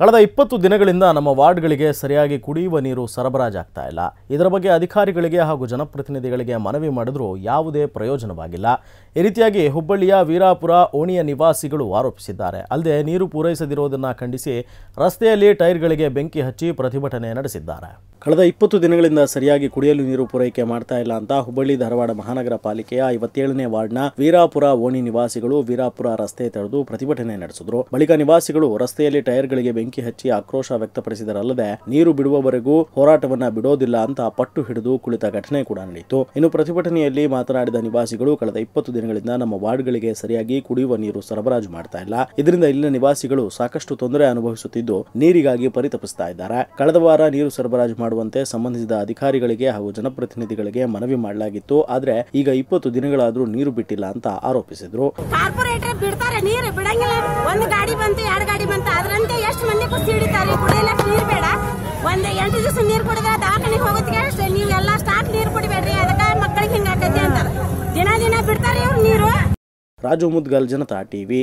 ಕಳೆದ ಇಪ್ಪತ್ತು ದಿನಗಳಿಂದ ನಮ್ಮ ವಾರ್ಡ್ಗಳಿಗೆ ಸರಿಯಾಗಿ ಕುಡಿಯುವ ನೀರು ಸರಬರಾಜಾಗ್ತಾ ಇಲ್ಲ ಇದರ ಬಗ್ಗೆ ಅಧಿಕಾರಿಗಳಿಗೆ ಹಾಗೂ ಜನಪ್ರತಿನಿಧಿಗಳಿಗೆ ಮನವಿ ಮಾಡಿದರೂ ಯಾವುದೇ ಪ್ರಯೋಜನವಾಗಿಲ್ಲ ಈ ರೀತಿಯಾಗಿ ಹುಬ್ಬಳ್ಳಿಯ ವೀರಾಪುರ ಓಣಿಯ ನಿವಾಸಿಗಳು ಆರೋಪಿಸಿದ್ದಾರೆ ಅಲ್ಲದೆ ನೀರು ಪೂರೈಸದಿರುವುದನ್ನು ಖಂಡಿಸಿ ರಸ್ತೆಯಲ್ಲಿ ಟೈರ್ಗಳಿಗೆ ಬೆಂಕಿ ಹಚ್ಚಿ ಪ್ರತಿಭಟನೆ ನಡೆಸಿದ್ದಾರೆ ಕಳೆದ ಇಪ್ಪತ್ತು ದಿನಗಳಿಂದ ಸರಿಯಾಗಿ ಕುಡಿಯಲು ನೀರು ಪೂರೈಕೆ ಮಾಡ್ತಾ ಇಲ್ಲ ಅಂತ ಹುಬ್ಬಳ್ಳಿ ಧಾರವಾಡ ಮಹಾನಗರ ಪಾಲಿಕೆಯ ಐವತ್ತೇಳನೇ ವಾರ್ಡ್ನ ವೀರಾಪುರ ಓಣಿ ನಿವಾಸಿಗಳು ವೀರಾಪುರ ರಸ್ತೆ ತಡೆದು ಪ್ರತಿಭಟನೆ ನಡೆಸಿದ್ರು ಬಳಿಕ ನಿವಾಸಿಗಳು ರಸ್ತೆಯಲ್ಲಿ ಟೈರ್ಗಳಿಗೆ ಬೆಂಕಿ ಬೆಂಕಿ ಹಚ್ಚಿ ಆಕ್ರೋಶ ವ್ಯಕ್ತಪಡಿಸಿದರಲ್ಲದೆ ನೀರು ಬಿಡುವವರೆಗೂ ಹೋರಾಟವನ್ನ ಬಿಡೋದಿಲ್ಲ ಅಂತ ಪಟ್ಟು ಹಿಡಿದು ಕುಳಿತ ಘಟನೆ ಕೂಡ ನಡೆಯಿತು ಇನ್ನು ಪ್ರತಿಭಟನೆಯಲ್ಲಿ ಮಾತನಾಡಿದ ನಿವಾಸಿಗಳು ಕಳೆದ ಇಪ್ಪತ್ತು ದಿನಗಳಿಂದ ನಮ್ಮ ವಾರ್ಡ್ಗಳಿಗೆ ಸರಿಯಾಗಿ ಕುಡಿಯುವ ನೀರು ಸರಬರಾಜು ಮಾಡ್ತಾ ಇಲ್ಲ ಇದರಿಂದ ಇಲ್ಲಿನ ನಿವಾಸಿಗಳು ಸಾಕಷ್ಟು ತೊಂದರೆ ಅನುಭವಿಸುತ್ತಿದ್ದು ನೀರಿಗಾಗಿ ಪರಿತಪಿಸ್ತಾ ಇದ್ದಾರೆ ಕಳೆದ ವಾರ ನೀರು ಸರಬರಾಜು ಮಾಡುವಂತೆ ಸಂಬಂಧಿಸಿದ ಅಧಿಕಾರಿಗಳಿಗೆ ಹಾಗೂ ಜನಪ್ರತಿನಿಧಿಗಳಿಗೆ ಮನವಿ ಮಾಡಲಾಗಿತ್ತು ಆದರೆ ಈಗ ಇಪ್ಪತ್ತು ದಿನಗಳಾದರೂ ನೀರು ಬಿಟ್ಟಿಲ್ಲ ಅಂತ ಆರೋಪಿಸಿದ್ರು ಬಿಡ್ತಾರೆ ನೀರು ಬಿಡಂಗಿಲ್ಲ ಒಂದು ಗಾಡಿ ಬಂತು ಎರಡು ಗಾಡಿ ಬಂತು ಬಿಡ್ತಾರೆ ನೀರು ರಾಜು ಮುದ್ಗಲ್ ಜನತಾ ಟಿವಿ